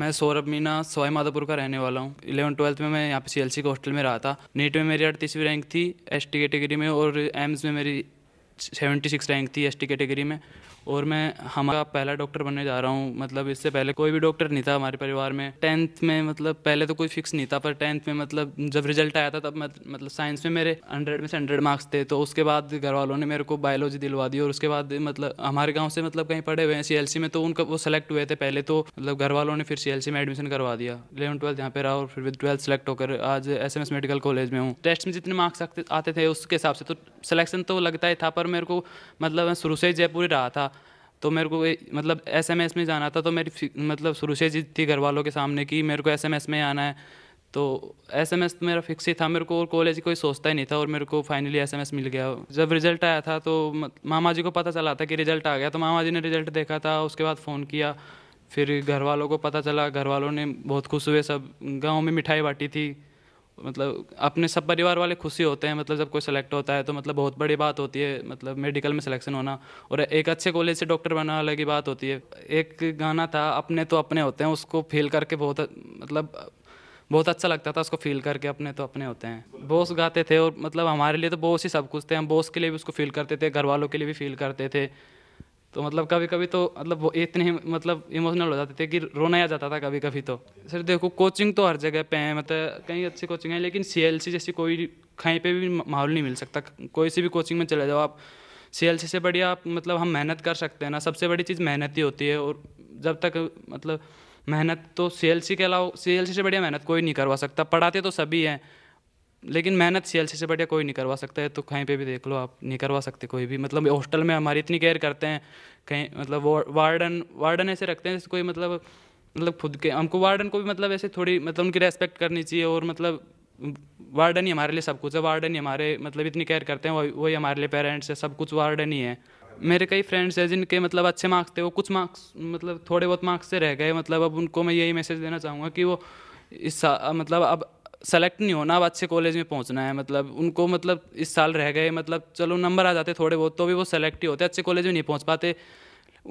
मैं सौरभ मीना सवाई माधोपुर का रहने वाला हूँ इलेवन ट्वेल्थ में मैं यहाँ पे सी एल सी के हॉस्टल में रहा था नीट में मेरी अड़तीसवीं रैंक थी एस टी कैटेगरी में और एम्स में मेरी सेवेंटी सिक्स रैंक थी एसटी कैटेगरी में और मैं हमारा पहला डॉक्टर बनने जा रहा हूँ मतलब इससे पहले कोई भी डॉक्टर नहीं था हमारे परिवार में टेंथ में मतलब पहले तो कोई फिक्स नहीं था पर टेंथ में मतलब जब रिजल्ट आया था तब मतलब साइंस में मेरे हंड्रेड में से हंड्रेड मार्क्स थे तो उसके बाद घर वालों ने मेरे को बायोलॉजी दिलवा दी और उसके बाद मतलब हमारे गाँव से मतलब कहीं पढ़े हुए हैं सी में तो उनका वो सेलेक्ट हुए थे पहले तो मतलब घर वालों ने फिर सी में एडमिशन करवा दिया इलेवन ट्वेल्थ यहाँ पे रहा और फिर विद ट्वेल्थ सेलेक्ट होकर आज एस मेडिकल कॉलेज में हूँ टेस्ट में जितने मार्क्स आते थे उसके हिसाब से तो सिलेक्शन तो लगता ही था पर पर मेरे को मतलब मैं शुरू से ही जयपुर रहा था तो मेरे को मतलब एस एम एस में जाना था तो मेरी मतलब शुरू से जिद थी घर वालों के सामने कि मेरे को एस एम एस में आना है तो एस एम एस तो मेरा फिक्स ही था मेरे को और कॉलेज कोई सोचता ही नहीं था और मेरे को फाइनली एस एम एस मिल गया जब रिजल्ट आया था तो मामा जी को पता चला था कि रिजल्ट आ गया तो मामा जी ने रिजल्ट देखा था उसके बाद फ़ोन किया फिर घर वालों को पता चला घर वालों ने बहुत खुश हुए सब गाँव में मिठाई बांटी थी मतलब अपने सब परिवार वाले खुशी होते हैं मतलब जब कोई सेलेक्ट होता है तो मतलब बहुत बड़ी बात होती है मतलब मेडिकल में सिलेक्शन होना और एक अच्छे कॉलेज से डॉक्टर बनने वाले की बात होती है एक गाना था अपने तो अपने होते हैं उसको फील करके बहुत मतलब बहुत अच्छा लगता था उसको फील करके अपने तो अपने होते हैं बॉस गाते थे और मतलब हमारे लिए तो बॉस ही सब कुछ थे हम बॉस के लिए भी उसको फील करते थे घर वालों के लिए भी फील करते थे तो मतलब कभी कभी तो मतलब वो इतने मतलब इमोशनल हो जाते थे कि रोना आ जाता था कभी कभी तो सर देखो कोचिंग तो हर जगह पे है मतलब कई अच्छी कोचिंग है लेकिन सी जैसी कोई कहीं पे भी माहौल नहीं मिल सकता कोई सी भी कोचिंग में चले जाओ आप सी से बढ़िया आप मतलब हम मेहनत कर सकते हैं ना सबसे बड़ी चीज़ मेहनत ही होती है और जब तक मतलब मेहनत तो सी के अलावा सी से बढ़िया मेहनत कोई नहीं करवा सकता पढ़ाते तो सभी हैं लेकिन मेहनत सी एल सी से बढ़िया कोई नहीं करवा सकता है तो कहीं पे भी देख लो आप नहीं करवा सकते कोई भी मतलब हॉस्टल में हमारी इतनी केयर करते हैं कहीं मतलब वार्डन वार्डन ऐसे रखते हैं जैसे कोई मतलब मतलब खुद के हमको वार्डन को भी मतलब ऐसे थोड़ी मतलब उनकी रेस्पेक्ट करनी चाहिए और मतलब वार्डन ही हमारे लिए सब कुछ है वार्डन ही हमारे मतलब इतनी केयर करते हैं वही वही हमारे लिए पेरेंट्स है सब कुछ वार्डन ही है मेरे कई फ्रेंड्स हैं जिनके मतलब अच्छे मार्क्स थे वो कुछ मार्क्स मतलब थोड़े बहुत मार्क्स से रह गए मतलब अब उनको मैं यही मैसेज देना चाहूँगा कि वो इस मतलब अब सेलेक्ट नहीं होना अब अच्छे कॉलेज में पहुंचना है मतलब उनको मतलब इस साल रह गए मतलब चलो नंबर आ जाते थोड़े बहुत तो भी वो सेलेक्ट ही होते अच्छे कॉलेज में नहीं पहुंच पाते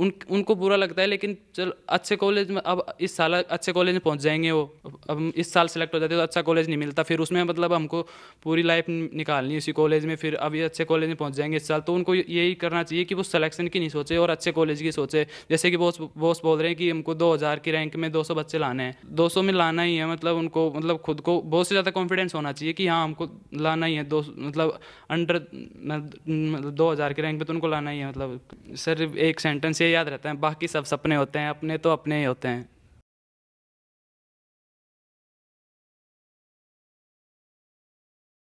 उन उनको बुरा लगता है लेकिन चल अच्छे कॉलेज में अब इस साल अच्छे कॉलेज में पहुंच जाएंगे वो अब इस साल सेलेक्ट हो जाते तो अच्छा कॉलेज नहीं मिलता फिर उसमें मतलब हमको पूरी लाइफ निकालनी उसी कॉलेज में फिर अब ये अच्छे कॉलेज में पहुंच जाएंगे इस साल तो उनको यही करना चाहिए कि वो सलेक्शन की नहीं सोचे और अच्छे कॉलेज की सोचे जैसे कि बॉस बॉस बोल रहे हैं कि हमको दो हज़ार की रैंक में दो सौ बच्चे लाने हैं दो सौ में लाना ही है मतलब उनको मतलब खुद को बहुत से ज़्यादा कॉन्फिडेंस होना चाहिए कि हाँ हमको लाना ही है दो मतलब अंडर मतलब दो हज़ार की रैंक में तो उनको लाना ही है मतलब सर एक सेंटेंस याद रहते हैं बाकी सब सपने होते हैं अपने तो अपने ही होते हैं